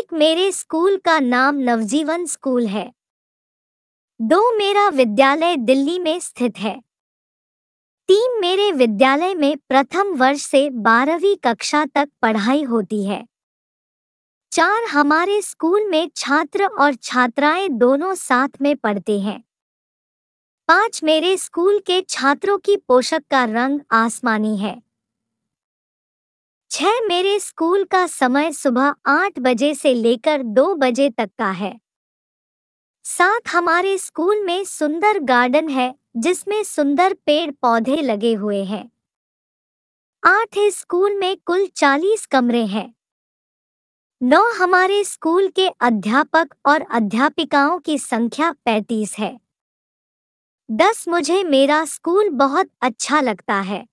एक मेरे स्कूल का नाम नवजीवन स्कूल है दो मेरा विद्यालय दिल्ली में स्थित है तीन मेरे विद्यालय में प्रथम वर्ष से बारहवीं कक्षा तक पढ़ाई होती है चार हमारे स्कूल में छात्र और छात्राएं दोनों साथ में पढ़ते हैं पांच मेरे स्कूल के छात्रों की पोशाक का रंग आसमानी है छह मेरे स्कूल का समय सुबह आठ बजे से लेकर दो बजे तक का है साथ हमारे स्कूल में सुंदर गार्डन है जिसमें सुंदर पेड़ पौधे लगे हुए हैं आठ स्कूल में कुल चालीस कमरे हैं नौ हमारे स्कूल के अध्यापक और अध्यापिकाओं की संख्या पैंतीस है दस मुझे मेरा स्कूल बहुत अच्छा लगता है